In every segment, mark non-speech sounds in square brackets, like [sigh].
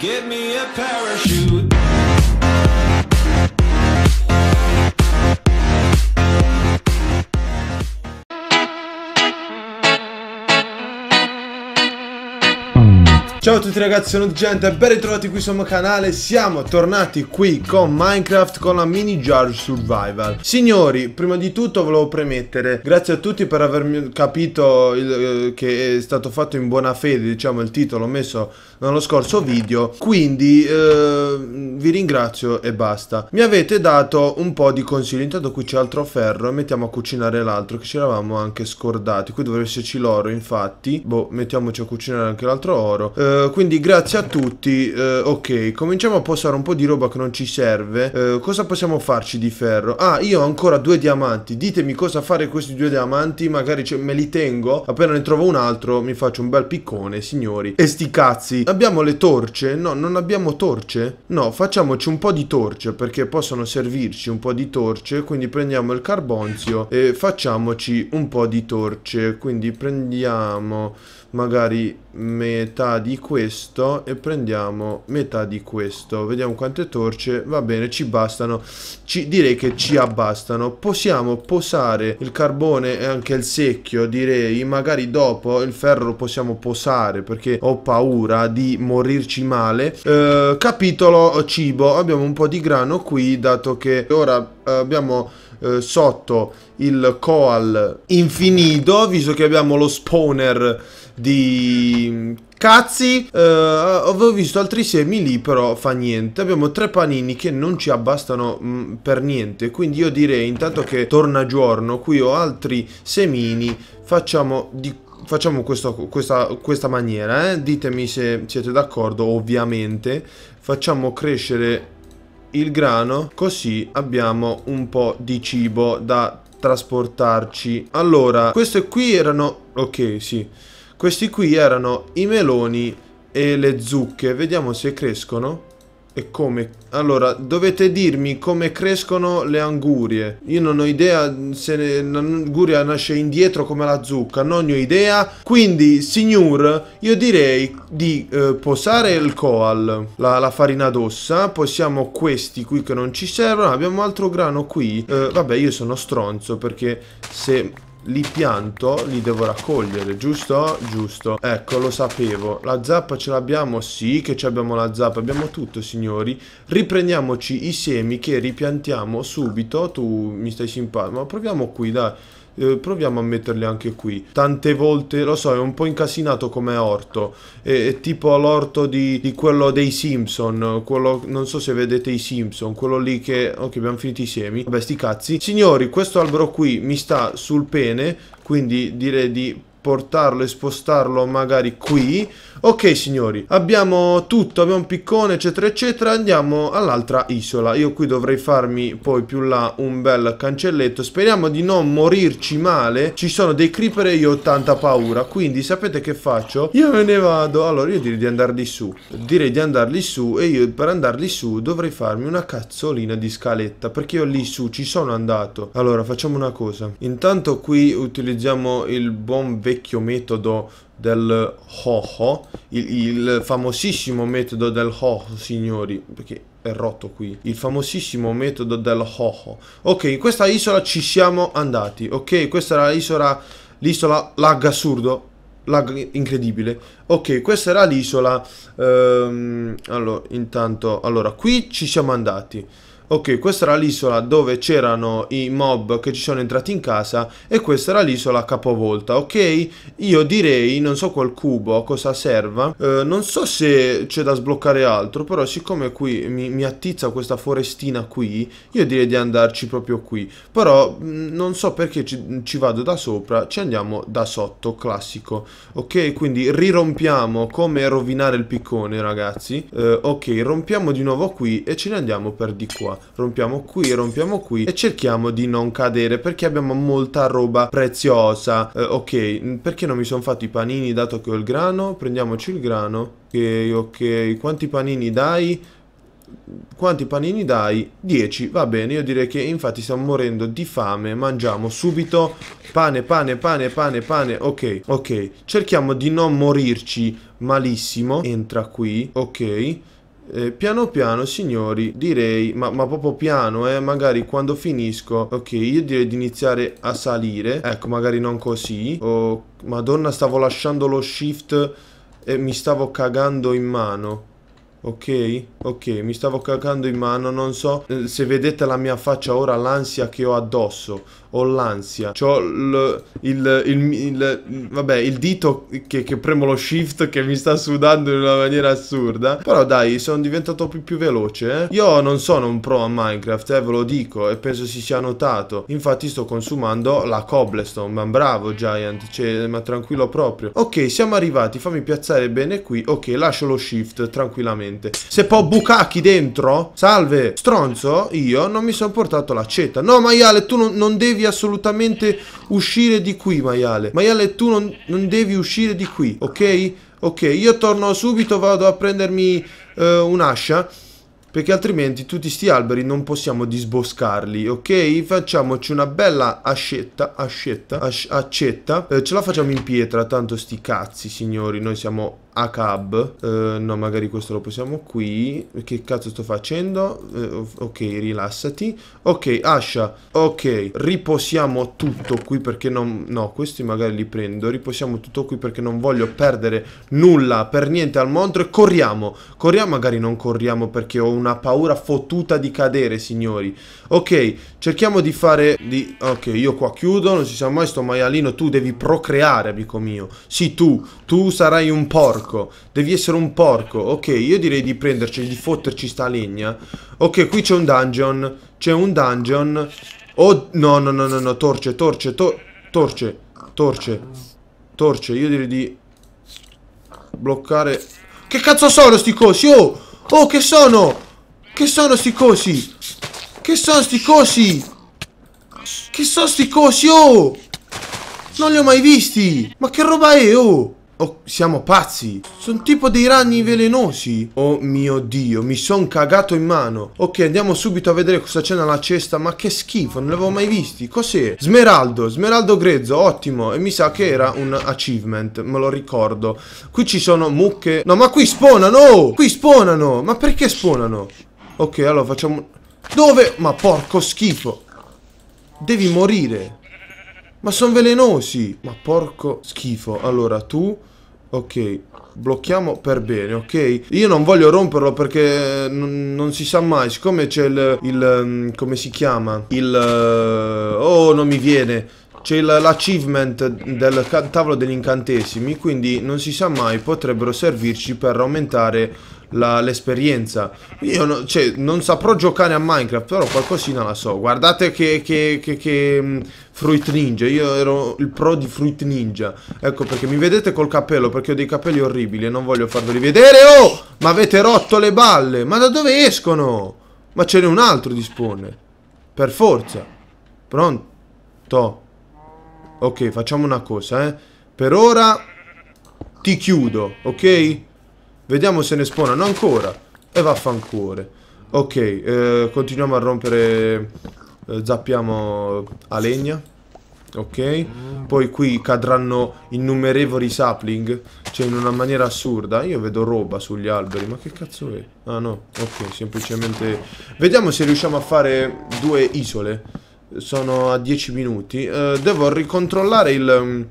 Give me a parachute. Ciao a tutti ragazzi, sono Gente e ben ritrovati qui sul mio canale Siamo tornati qui con Minecraft con la mini jar survival Signori, prima di tutto volevo premettere Grazie a tutti per avermi capito il, eh, che è stato fatto in buona fede Diciamo il titolo messo nello scorso video Quindi eh, vi ringrazio e basta Mi avete dato un po' di consigli Intanto qui c'è altro ferro mettiamo a cucinare l'altro Che ci eravamo anche scordati Qui dovrebbe esserci l'oro infatti Boh, mettiamoci a cucinare anche l'altro oro Ehm eh, quindi grazie a tutti. Uh, ok, cominciamo a posare un po' di roba che non ci serve. Uh, cosa possiamo farci di ferro? Ah, io ho ancora due diamanti. Ditemi cosa fare questi due diamanti. Magari me li tengo. Appena ne trovo un altro mi faccio un bel piccone, signori. E sti cazzi. Abbiamo le torce? No, non abbiamo torce? No, facciamoci un po' di torce perché possono servirci un po' di torce. Quindi prendiamo il carbonzio e facciamoci un po' di torce. Quindi prendiamo magari metà di questo e prendiamo metà di questo. Vediamo quante torce, va bene, ci bastano, ci, direi che ci abbastano. Possiamo posare il carbone e anche il secchio, direi, magari dopo il ferro lo possiamo posare perché ho paura di morirci male. Eh, capitolo cibo, abbiamo un po' di grano qui, dato che ora eh, abbiamo eh, sotto il Coal infinito, visto che abbiamo lo spawner di cazzi. Eh, avevo visto altri semi lì, però fa niente. Abbiamo tre panini che non ci abbastano mh, mm, per niente. Quindi io direi, intanto che torna giorno, qui ho altri semini, facciamo di facciamo questo, questa, questa, maniera, eh? ditemi se siete d'accordo, ovviamente, facciamo crescere il grano così abbiamo un po' di cibo da trasportarci. Allora, queste qui erano... ok, sì. Questi qui erano i meloni e le zucche. Vediamo se crescono. E come? Allora, dovete dirmi come crescono le angurie. Io non ho idea se l'anguria nasce indietro come la zucca, non ho idea. Quindi, signor, io direi di eh, posare il coal, la, la, farina d'ossa. Possiamo questi qui che non ci servono. Abbiamo altro grano qui. Eh, vabbè, io sono stronzo perché se li pianto, li devo raccogliere, giusto? Giusto. Ecco, lo sapevo. La zappa ce l'abbiamo? Sì che abbiamo la zappa, abbiamo tutto, signori. Riprendiamoci i semi che ripiantiamo subito. Tu mi stai simpatico, ma proviamo qui, dai eh, proviamo a metterli anche qui. Tante volte, lo so, è un po' incasinato come orto, è, è tipo l'orto di, di, quello dei Simpson, quello, non so se vedete i Simpson, quello lì che... Ok, abbiamo finito i semi, vabbè sti cazzi. Signori, questo albero qui mi sta sul pene, quindi direi di portarlo e spostarlo magari qui. Ok signori, abbiamo tutto, abbiamo un piccone eccetera eccetera, andiamo all'altra isola. Io qui dovrei farmi poi più là un bel cancelletto, speriamo di non morirci male. Ci sono dei creeper e io ho tanta paura, quindi sapete che faccio? Io me ne vado, allora io direi di andare lì su, direi di andare lì su e io per andare lì su dovrei farmi una cazzolina di scaletta, perché io lì su ci sono andato. Allora facciamo una cosa, intanto qui utilizziamo il buon vecchio metodo del ho-ho, il, il famosissimo metodo del ho-ho, signori, perché è rotto qui, il famosissimo metodo del ho-ho. Ok, in questa isola ci siamo andati, ok? Questa era l'isola, l'isola lag assurdo, lag incredibile. Ok, questa era l'isola, ehm, allora, intanto, allora, qui ci siamo andati. Ok, questa era l'isola dove c'erano i mob che ci sono entrati in casa e questa era l'isola capovolta, ok? Io direi, non so quel cubo a cosa serva, eh, non so se c'è da sbloccare altro, però siccome qui mi, mi, attizza questa forestina qui, io direi di andarci proprio qui. Però mh, mm, non so perché ci, ci vado da sopra, ci andiamo da sotto, classico. Ok, quindi rirompiamo come rovinare il piccone, ragazzi. Eh, ok, rompiamo di nuovo qui e ce ne andiamo per di qua rompiamo qui, rompiamo qui e cerchiamo di non cadere perché abbiamo molta roba preziosa. Eh, ok, perché non mi sono fatto i panini dato che ho il grano? Prendiamoci il grano. Ok, ok, quanti panini dai? Quanti panini dai? 10, va bene, io direi che infatti stiamo morendo di fame, mangiamo subito pane, pane, pane, pane, pane, ok, ok, cerchiamo di non morirci malissimo, entra qui, ok, eh, piano piano, signori, direi, ma, ma, proprio piano, eh, magari quando finisco, ok, io direi di iniziare a salire, ecco, magari non così, oh, madonna, stavo lasciando lo shift e mi stavo cagando in mano, Ok, ok, mi stavo cagando in mano, non so eh, se vedete la mia faccia ora, l'ansia che ho addosso, ho l'ansia, ho il, il, il, il, vabbè, il dito che, che, premo lo shift che mi sta sudando in una maniera assurda, però dai, sono diventato più, più veloce, eh? Io non sono un pro a Minecraft, eh, ve lo dico, e penso si sia notato, infatti sto consumando la cobblestone, ma bravo Giant, cioè, ma tranquillo proprio. Ok, siamo arrivati, fammi piazzare bene qui, ok, lascio lo shift tranquillamente veramente. Se può bucacchi dentro, salve, stronzo, io non mi sono portato l'accetta. No, maiale, tu non, non, devi assolutamente uscire di qui, maiale. Maiale, tu non, non devi uscire di qui, ok? Ok, io torno subito, vado a prendermi uh, un'ascia. Perché altrimenti tutti sti alberi non possiamo disboscarli, ok? Facciamoci una bella ascetta, ascetta, ascetta. Eh, ce la facciamo in pietra, tanto sti cazzi, signori. Noi siamo ACAB eh, no magari questo lo possiamo qui che cazzo sto facendo eh, ok rilassati ok ascia ok riposiamo tutto qui perché non no questi magari li prendo riposiamo tutto qui perché non voglio perdere nulla per niente al mondo e corriamo corriamo magari non corriamo perché ho una paura fottuta di cadere signori ok cerchiamo di fare di ok io qua chiudo non si sa mai sto maialino tu devi procreare amico mio sì tu tu sarai un porco porco. Devi essere un porco. Ok, io direi di prenderci, di fotterci sta legna. Ok, qui c'è un dungeon. C'è un dungeon. Oh, no, no, no, no, no. Torce, torce, to torce, torce. Torce, io direi di... Bloccare... Che cazzo sono sti cosi? Oh! Oh, che sono? Che sono sti cosi? Che sono sti cosi? Che sono sti cosi, oh! Non li ho mai visti! Ma che roba è, oh! Oh, siamo pazzi! Sono tipo dei ragni velenosi! Oh mio Dio, mi son cagato in mano! Ok, andiamo subito a vedere cosa c'è nella cesta, ma che schifo, non l'avevo mai visti! Cos'è? Smeraldo, smeraldo grezzo, ottimo! E mi sa che era un achievement, me lo ricordo. Qui ci sono mucche... No, ma qui sponano! Qui sponano! Ma perché sponano? Ok, allora facciamo... Dove? Ma porco schifo! Devi morire! Ma sono velenosi! Ma porco schifo! Allora, tu... Ok, blocchiamo per bene, ok? Io non voglio romperlo perché non si sa mai, siccome c'è il, il, mm, come si chiama? Il... Eh, oh, non mi viene. C'è l'achievement del tavolo degli incantesimi, quindi non si sa mai, potrebbero servirci per aumentare l'esperienza. Io no, cioè, non saprò giocare a Minecraft, però qualcosina la so. Guardate che, che, che, che, mm, Fruit Ninja, io ero il pro di Fruit Ninja. Ecco perché mi vedete col cappello, perché ho dei capelli orribili e non voglio farveli vedere. Oh, ma avete rotto le balle, ma da dove escono? Ma ce n'è un altro di spawner, per forza. Pronto? Ok, facciamo una cosa, eh. Per ora ti chiudo, ok? Vediamo se ne spawnano ancora. E vaffanculo. Ok, eh, continuiamo a rompere... Eh, zappiamo a legna. Ok. Poi qui cadranno innumerevoli sapling. Cioè in una maniera assurda. Io vedo roba sugli alberi. Ma che cazzo è? Ah no. Ok, semplicemente... Vediamo se riusciamo a fare due isole. Sono a 10 minuti. Eh, devo ricontrollare il... Mm,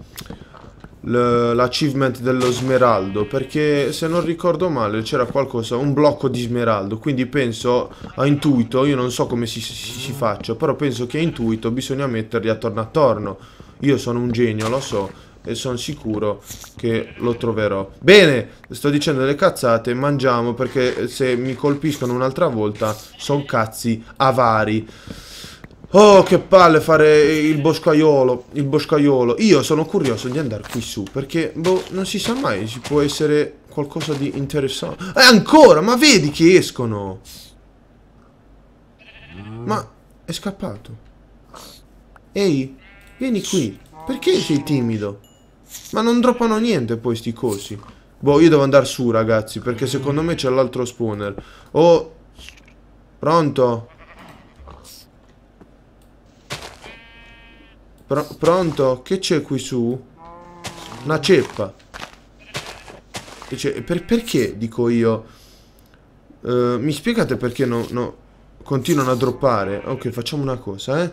l'achievement dello smeraldo perché se non ricordo male c'era qualcosa un blocco di smeraldo quindi penso a intuito io non so come si, si, si, faccia però penso che a intuito bisogna metterli attorno attorno io sono un genio lo so e sono sicuro che lo troverò bene sto dicendo delle cazzate mangiamo perché se mi colpiscono un'altra volta sono cazzi avari Oh, che palle fare il boscaiolo, il boscaiolo. Io sono curioso di andare qui su, perché, boh, non si sa mai, ci può essere qualcosa di interessante. Eh, ancora, ma vedi che escono! Ma, è scappato. Ehi, vieni qui. Perché sei timido? Ma non droppano niente poi sti cosi. Boh, io devo andare su, ragazzi, perché secondo me c'è l'altro spawner. Oh, pronto? Pro pronto? Che c'è qui su? Una ceppa. Cioè, per perché, dico io? Uh, mi spiegate perché no, no, continuano a droppare? Ok, facciamo una cosa, eh?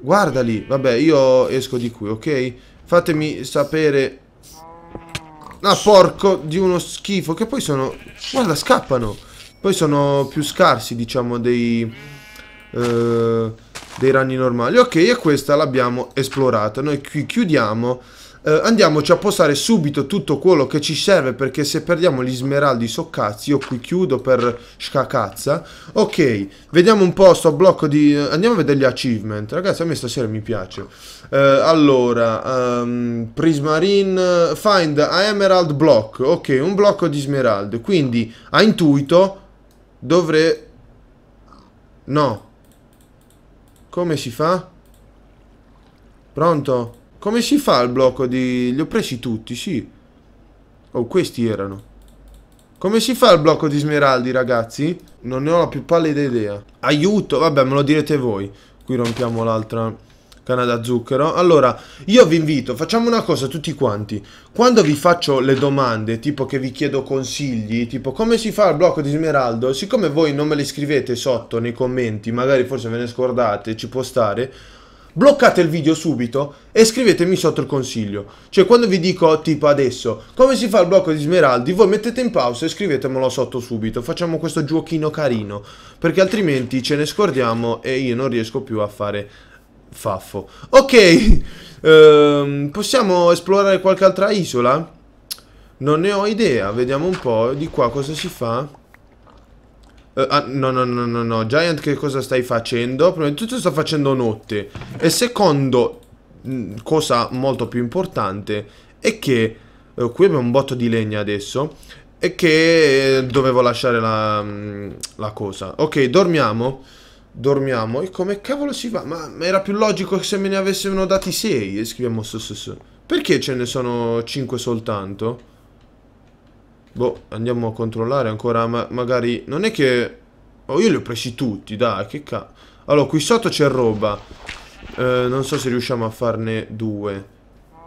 Guarda lì. Vabbè, io esco di qui, ok? Fatemi sapere... Ah, porco di uno schifo. Che poi sono... Guarda, scappano. Poi sono più scarsi, diciamo, dei... Uh, dei ragni normali. Ok, e questa l'abbiamo esplorata. Noi qui chiudiamo. Eh, andiamoci a postare subito tutto quello che ci serve perché se perdiamo gli smeraldi so cazzi io qui chiudo per scacazza ok vediamo un po' sto blocco di andiamo a vedere gli achievement ragazzi a me stasera mi piace eh, allora um, prismarine find a emerald block ok un blocco di smeralde quindi a intuito dovrei no come si fa? Pronto? Come si fa il blocco di... Li ho presi tutti, sì. Oh, questi erano. Come si fa il blocco di smeraldi, ragazzi? Non ne ho la più pallida idea. Aiuto! Vabbè, me lo direte voi. Qui rompiamo l'altra canna da zucchero. Allora, io vi invito, facciamo una cosa tutti quanti. Quando vi faccio le domande, tipo che vi chiedo consigli, tipo come si fa il blocco di smeraldo, siccome voi non me le scrivete sotto nei commenti, magari forse ve ne scordate, ci può stare, bloccate il video subito e scrivetemi sotto il consiglio. Cioè quando vi dico tipo adesso come si fa il blocco di smeraldi, voi mettete in pausa e scrivetemelo sotto subito. Facciamo questo giochino carino, perché altrimenti ce ne scordiamo e io non riesco più a fare faffo. Ok, ehm, possiamo esplorare qualche altra isola? Non ne ho idea, vediamo un po' di qua cosa si fa. Uh, ah, no, no, no, no, no, Giant che cosa stai facendo? Prima di tutto sto facendo notte. E secondo, mh, mm, cosa molto più importante, è che... Uh, qui abbiamo un botto di legna adesso. E che dovevo lasciare la, mm, la cosa. Ok, dormiamo dormiamo. E come cavolo si fa? Ma, ma era più logico se me ne avessero dati 6 e scriviamo SSS. Perché ce ne sono 5 soltanto? Boh, andiamo a controllare ancora, ma magari... Non è che... Oh, io li ho presi tutti, dai, che cazzo. Allora, qui sotto c'è roba. Eh, non so se riusciamo a farne due.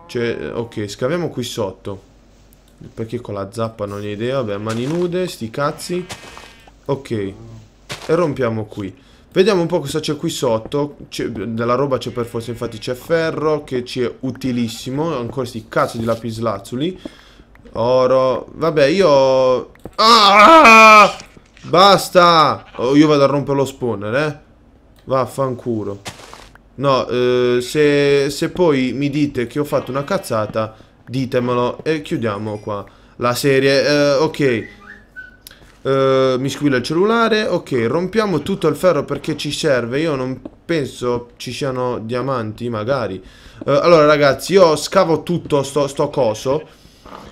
Cioè, ok, scaviamo qui sotto. Perché con la zappa non ho idea. Vabbè, mani nude, sti cazzi. Ok. E rompiamo qui. Vediamo un po' cosa c'è qui sotto. della roba c'è per forza, infatti c'è ferro che ci è utilissimo. Ancora sti cazzo di lapislazzuli. Oro. Vabbè, io... Ah! Basta! Oh, io vado a rompere lo spawner, eh. Vaffanculo. No, eh, se, se poi mi dite che ho fatto una cazzata, ditemelo e chiudiamo qua la serie. Eh, ok. Uh, mi squilla il cellulare Ok rompiamo tutto il ferro perché ci serve Io non penso ci siano diamanti magari uh, Allora ragazzi io scavo tutto sto, sto coso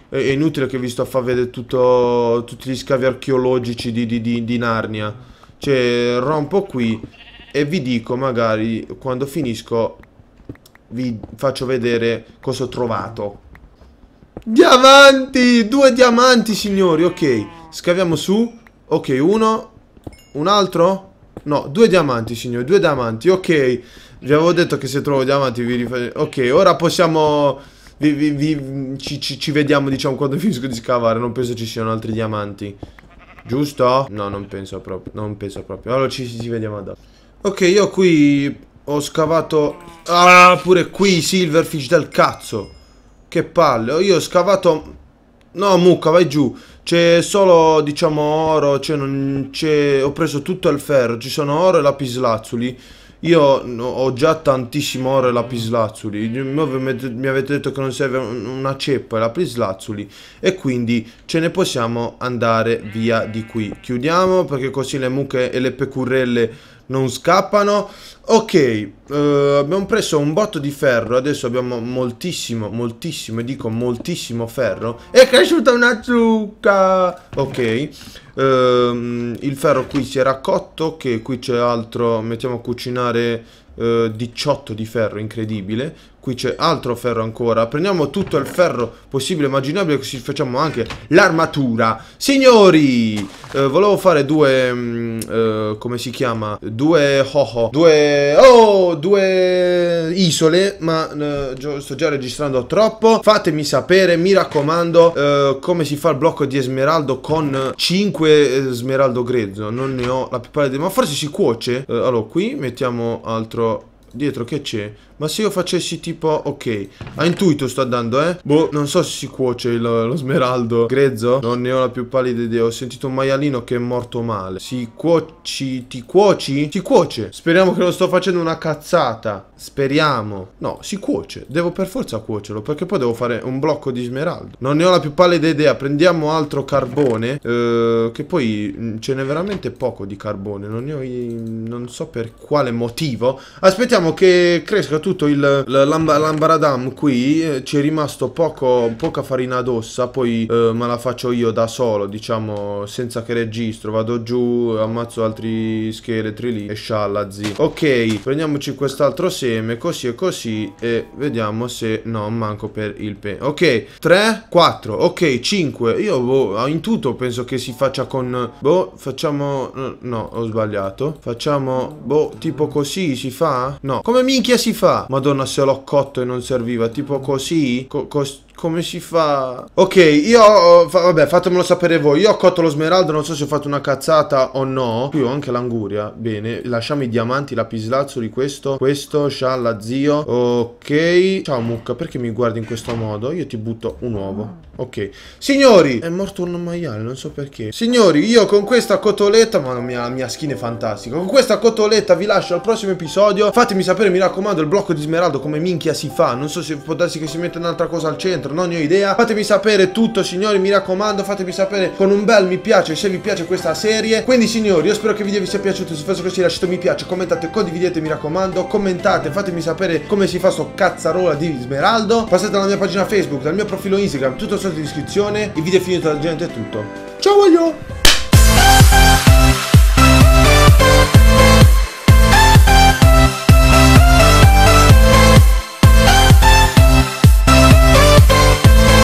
è, è inutile che vi sto a far vedere tutto, tutti gli scavi archeologici di, di, di, di Narnia Cioè rompo qui e vi dico magari quando finisco vi faccio vedere cosa ho trovato Diamanti! Due diamanti signori ok Scaviamo su. Ok, uno. Un altro? No, due diamanti, signore due diamanti. Ok, vi avevo detto che se trovo diamanti vi rifaccio. Ok, ora possiamo... Vi, vi, vi, ci, ci, ci vediamo, diciamo, quando [laughs] finisco di scavare. Non penso ci siano altri diamanti. Giusto? No, non penso proprio. Non penso proprio. Allora ci, ci vediamo dopo. Ok, io qui ho scavato... Ah, pure qui, Silverfish del cazzo. Che palle. Io ho scavato No, mucca, vai giù. C'è solo, diciamo, oro. Cioè, non c'è... Ho preso tutto il ferro. Ci sono oro e lapislazzuli. Io ho già tantissimo oro e lapislazzuli. Mi avete detto che non serve una ceppa e lapislazzuli. E quindi ce ne possiamo andare via di qui. Chiudiamo perché così le mucche e le pecurelle non scappano. Ok, uh, abbiamo preso un botto di ferro, adesso abbiamo moltissimo, moltissimo, e dico moltissimo ferro. È cresciuta una zucca! Ok, uh, il ferro qui si era cotto, che qui c'è altro, mettiamo a cucinare uh, eh, 18 di ferro, incredibile. Qui c'è altro ferro ancora, prendiamo tutto il ferro possibile e immaginabile così facciamo anche l'armatura. Signori, eh, volevo fare due, um, come si chiama? Due ho-ho, due eh, oh, due isole, ma eh, sto già registrando troppo. Fatemi sapere, mi raccomando, eh, come si fa il blocco di smeraldo con 5 smeraldo grezzo. Non ne ho la più pallida, ma forse si cuoce. Eh, allora, qui mettiamo altro Dietro che c'è? Ma se io facessi tipo... Ok, a intuito sto andando, eh? Boh, non so se si cuoce il, lo smeraldo grezzo. Non ne ho la più pallida idea. Ho sentito un maialino che è morto male. Si cuoci... Ti cuoci? Si cuoce. Speriamo che non sto facendo una cazzata. Speriamo. No, si cuoce. Devo per forza cuocerlo. Perché poi devo fare un blocco di smeraldo. Non ne ho la più pallida idea. Prendiamo altro carbone. Eh, che poi mm, ce n'è veramente poco di carbone. Non ne ho... Non so per quale motivo. Aspettiamo Speriamo che cresca tutto il l'ambaradam qui, eh, ci è rimasto poco, poca farina d'ossa, poi eh, me la faccio io da solo, diciamo, senza che registro, vado giù, ammazzo altri scheletri lì e scialla zi Ok, prendiamoci quest'altro seme, così e così, e vediamo se no, manco per il pe. Ok, 3, 4, ok, 5, io boh, ah, in tutto penso che si faccia con, boh, facciamo, no, ho sbagliato, facciamo, boh, tipo così si fa? No no. Come minchia si fa? Madonna se l'ho cotto e non serviva. Tipo così? Co cos come si fa? Ok, io ho, vabbè, fatemelo sapere voi. Io ho cotto lo smeraldo, non so se ho fatto una cazzata o no. Qui ho anche l'anguria. Bene, lasciamo i diamanti, lapislazzuli, questo, questo, scialla, zio. Ok. Ciao mucca, perché mi guardi in questo modo? Io ti butto un uovo. Ok. Signori, è morto un maiale, non so perché. Signori, io con questa cotoletta, ma la mia, mia skin è fantastica. Con questa cotoletta vi lascio al prossimo episodio. Fatemi sapere, mi raccomando, il blocco di smeraldo come minchia si fa. Non so se può darsi che si mette un'altra cosa al centro dentro, non ne ho idea. Fatemi sapere tutto signori, mi raccomando, fatemi sapere con un bel mi piace se vi piace questa serie. Quindi signori, io spero che il video vi sia piaciuto, se fosse così lasciate un mi piace, commentate, condividete, mi raccomando, commentate, fatemi sapere come si fa sto cazzarola di smeraldo. Passate alla mia pagina Facebook, dal mio profilo Instagram, tutto sotto in descrizione. Il video è finito, da gente è tutto. Ciao voglio!